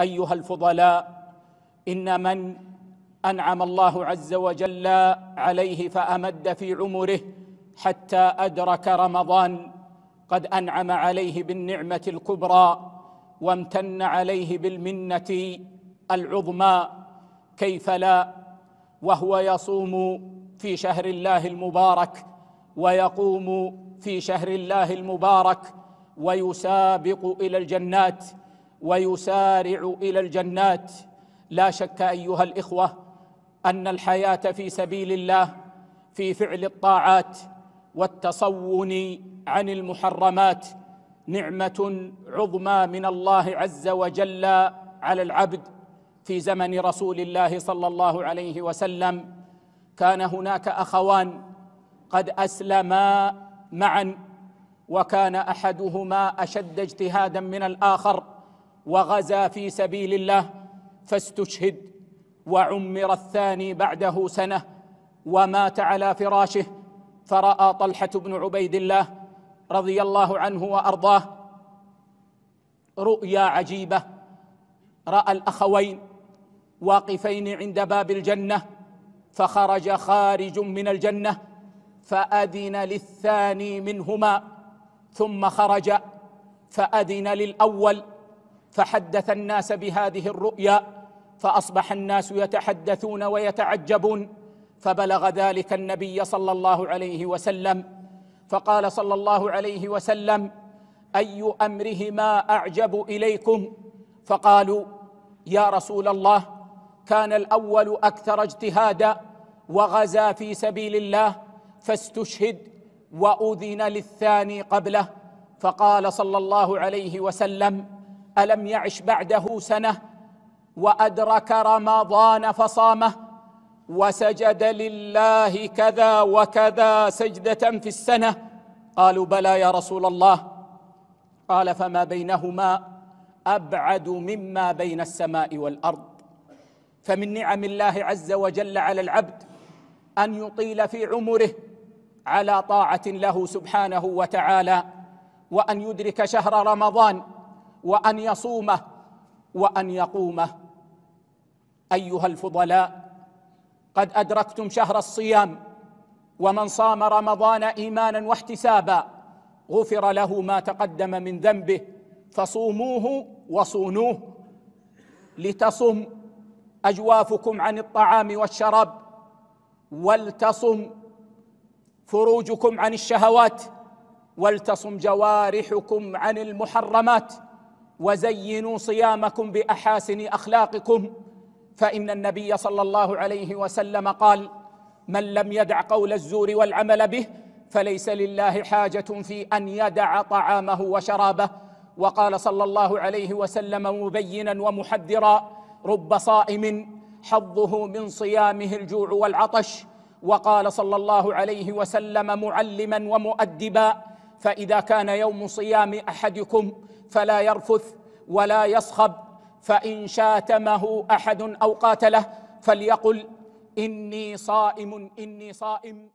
ايها الفضلاء ان من انعم الله عز وجل عليه فامد في عمره حتى ادرك رمضان قد انعم عليه بالنعمه الكبرى وامتن عليه بالمنه العظمى كيف لا وهو يصوم في شهر الله المبارك ويقوم في شهر الله المبارك ويسابق الى الجنات ويسارع الى الجنات لا شك ايها الاخوه ان الحياه في سبيل الله في فعل الطاعات والتصون عن المحرمات نعمه عظمى من الله عز وجل على العبد في زمن رسول الله صلى الله عليه وسلم كان هناك اخوان قد اسلما معا وكان احدهما اشد اجتهادا من الاخر وغزا في سبيل الله فاستشهد وعمر الثاني بعده سنه ومات على فراشه فراى طلحه بن عبيد الله رضي الله عنه وارضاه رؤيا عجيبه راى الاخوين واقفين عند باب الجنه فخرج خارج من الجنه فاذن للثاني منهما ثم خرج فاذن للاول فحدث الناس بهذه الرؤيا فاصبح الناس يتحدثون ويتعجبون فبلغ ذلك النبي صلى الله عليه وسلم فقال صلى الله عليه وسلم اي امرهما اعجب اليكم فقالوا يا رسول الله كان الاول اكثر اجتهادا وغزا في سبيل الله فاستشهد واذن للثاني قبله فقال صلى الله عليه وسلم الم يعش بعده سنه وادرك رمضان فصامه وسجد لله كذا وكذا سجده في السنه قالوا بلى يا رسول الله قال فما بينهما ابعد مما بين السماء والارض فمن نعم الله عز وجل على العبد ان يطيل في عمره على طاعه له سبحانه وتعالى وان يدرك شهر رمضان وأن يصومه وأن يقومه أيها الفضلاء قد أدركتم شهر الصيام ومن صام رمضان إيمانا واحتسابا غفر له ما تقدم من ذنبه فصوموه وصونوه لتصم أجوافكم عن الطعام والشراب ولتصم فروجكم عن الشهوات ولتصم جوارحكم عن المحرمات وزينوا صيامكم باحاسن اخلاقكم فان النبي صلى الله عليه وسلم قال من لم يدع قول الزور والعمل به فليس لله حاجه في ان يدع طعامه وشرابه وقال صلى الله عليه وسلم مبينا ومحذرا رب صائم حظه من صيامه الجوع والعطش وقال صلى الله عليه وسلم معلما ومؤدبا فاذا كان يوم صيام احدكم فلا يرفث ولا يصخب فان شاتمه احد او قاتله فليقل اني صائم اني صائم